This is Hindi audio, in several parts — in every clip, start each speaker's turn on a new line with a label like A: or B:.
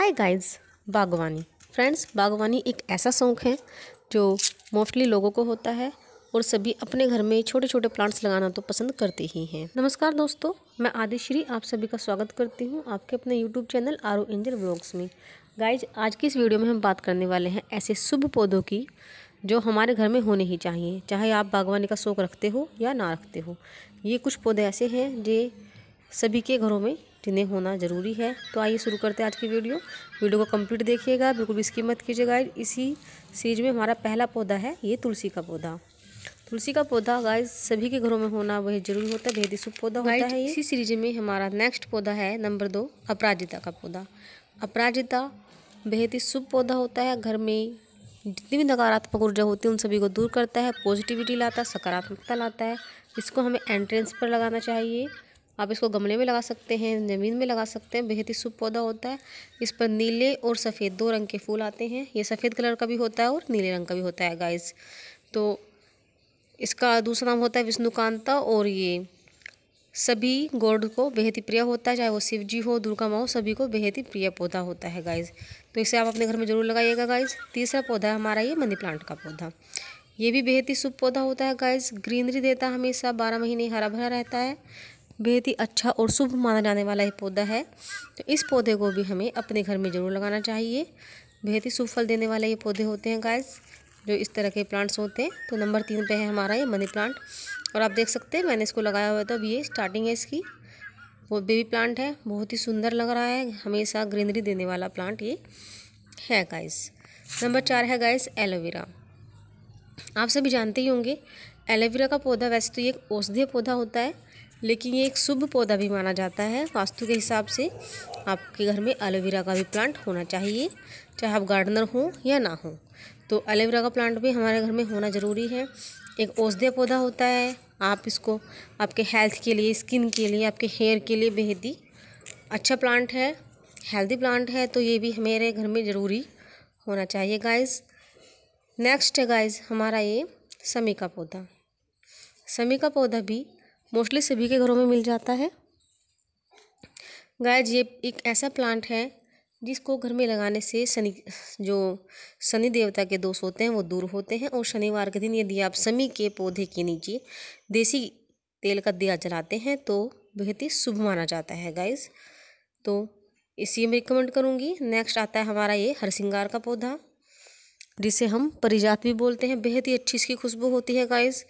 A: हाय गाइस बागवानी फ्रेंड्स बागवानी एक ऐसा शौक़ है जो मोस्टली लोगों को होता है और सभी अपने घर में छोटे छोटे प्लांट्स लगाना तो पसंद करते ही हैं नमस्कार दोस्तों मैं आदिश्री आप सभी का स्वागत करती हूँ आपके अपने YouTube channel R angel blogs में गाइज आज की इस वीडियो में हम बात करने वाले हैं ऐसे शुभ पौधों की जो हमारे घर में होने ही चाहिए चाहे आप बागवानी का शौक़ रखते हो या ना रखते हो ये कुछ पौधे ऐसे हैं जो सभी के घरों में टिने होना ज़रूरी है तो आइए शुरू करते हैं आज की वीडियो वीडियो को कंप्लीट देखिएगा बिल्कुल भी इसकी मत कीजिएगा इसी सीरीज में हमारा पहला पौधा है ये तुलसी का पौधा तुलसी का पौधा गाय सभी के घरों में होना वह जरूरी होता है बेहद ही शुभ पौधा होता है इसी सीरीज में हमारा नेक्स्ट पौधा है नंबर दो अपराजिता का पौधा अपराजिता बेहद ही शुभ पौधा होता है घर में जितनी भी नकारात्मक ऊर्जा होती है उन सभी को दूर करता है पॉजिटिविटी लाता है सकारात्मकता लाता है इसको हमें एंट्रेंस पर लगाना चाहिए आप इसको गमले में लगा सकते हैं ज़मीन में लगा सकते हैं बेहद ही शुभ पौधा होता है इस पर नीले और सफ़ेद दो रंग के फूल आते हैं ये सफ़ेद कलर का भी होता है और नीले रंग का भी होता है गाइस तो इसका दूसरा नाम होता है विष्णुकांता और ये सभी गोड को बेहद ही प्रिय होता है चाहे वो शिव जी हो दुर्गा माँ हो सभी को बेहद ही प्रिय पौधा होता है गाइज तो इसे आप अपने घर में ज़रूर लगाइएगा गाइज तीसरा पौधा है हमारा ये मनी प्लांट का पौधा ये भी बेहद ही शुभ पौधा होता है गाइज ग्रीनरी देता है हमेशा बारह महीने हरा भरा रहता है बेहद ही अच्छा और शुभ माना जाने वाला ये पौधा है तो इस पौधे को भी हमें अपने घर में ज़रूर लगाना चाहिए बेहद ही शुभ फल देने वाले ये पौधे होते हैं गाइस जो इस तरह के प्लांट्स होते हैं तो नंबर तीन पे है हमारा ये मनी प्लांट और आप देख सकते हैं मैंने इसको लगाया हुआ है तो अब ये स्टार्टिंग है इसकी वो बेबी प्लांट है बहुत ही सुंदर लग रहा है हमेशा ग्रीनरी देने वाला प्लांट ये है गाइस नंबर चार है गाइस एलोवेरा आप सभी जानते ही होंगे एलोवेरा का पौधा वैसे तो ये एक औषधीय पौधा होता है लेकिन ये एक शुभ पौधा भी माना जाता है वास्तु के हिसाब से आपके घर में एलोवेरा का भी प्लांट होना चाहिए चाहे आप गार्डनर हों या ना हो तो एलोवेरा का प्लांट भी हमारे घर में होना ज़रूरी है एक औषधीय पौधा होता है आप इसको आपके हेल्थ के लिए स्किन के लिए आपके हेयर के लिए बेहद ही अच्छा प्लांट है हेल्दी प्लांट है तो ये भी हमारे घर में ज़रूरी होना चाहिए गाइस नेक्स्ट है गाइस हमारा ये समी का पौधा समी का पौधा भी मोस्टली सभी के घरों में मिल जाता है गाय ये एक ऐसा प्लांट है जिसको घर में लगाने से शनि जो शनि देवता के दोष होते हैं वो दूर होते हैं और शनिवार के दिन यदि आप शमी के पौधे के नीचे देसी तेल का दिया जलाते हैं तो बेहद ही शुभ माना जाता है गाइस तो इसी में रिकमेंड करूँगी नेक्स्ट आता है हमारा ये हरसिंगार का पौधा जिसे हम परिजात भी बोलते हैं बेहद ही अच्छी इसकी खुशबू होती है गाइज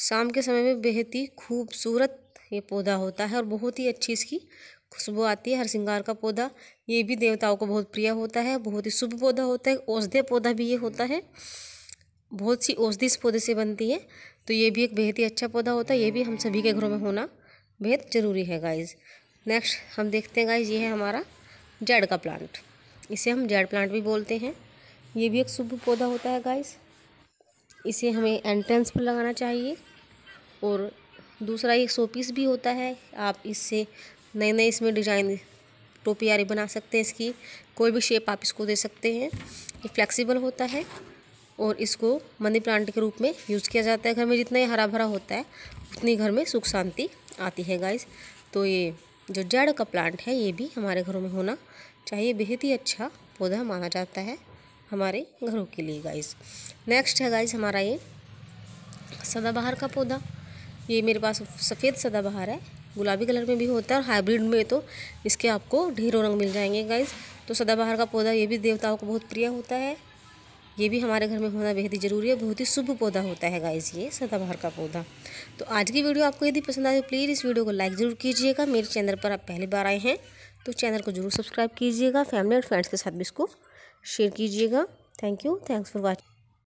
A: शाम के समय में बेहद ही खूबसूरत ये पौधा होता है और बहुत ही अच्छी इसकी खुशबू आती है हर श्रृंगार का पौधा ये भी देवताओं को बहुत प्रिय होता है बहुत ही शुभ पौधा होता है औषधीय पौधा भी ये होता है बहुत सी औषधि इस पौधे से बनती है तो ये भी एक बेहद ही अच्छा पौधा होता है ये भी हम सभी के घरों में होना बेहद ज़रूरी है गाइज नेक्स्ट हम देखते हैं गाइज ये है हमारा जड़ का प्लांट इसे हम जड़ प्लांट भी बोलते हैं ये भी एक शुभ पौधा होता है गाइज़ इसे हमें एंट्रेंस पर लगाना चाहिए और दूसरा ये सो पीस भी होता है आप इससे नए नए इसमें डिजाइन टोपियारी बना सकते हैं इसकी कोई भी शेप आप इसको दे सकते हैं ये फ्लेक्सिबल होता है और इसको मनी प्लांट के रूप में यूज़ किया जाता है घर में जितना ही हरा भरा होता है उतनी घर में सुख शांति आती है गाइस तो ये जो जड़ का प्लांट है ये भी हमारे घरों में होना चाहिए बेहद ही अच्छा पौधा माना जाता है हमारे घरों के लिए गाइस नेक्स्ट है गाइस हमारा ये सदाबहार का पौधा ये मेरे पास सफ़ेद सदाबहार है गुलाबी कलर में भी होता है और हाइब्रिड में तो इसके आपको ढेरों रंग मिल जाएंगे गाइस तो सदाबहार का पौधा ये भी देवताओं को बहुत प्रिय होता है ये भी हमारे घर में होना बेहद ही ज़रूरी है बहुत ही शुभ पौधा होता है गाइस ये सदाबहार का पौधा तो आज की वीडियो आपको यदि पसंद आए तो प्लीज़ इस वीडियो को लाइक ज़रूर कीजिएगा मेरे चैनल पर आप पहली बार आए हैं तो चैनल को जरूर सब्सक्राइब कीजिएगा फैमिली और फ्रेंड्स के साथ भी इसको शेयर कीजिएगा thank you thanks for watching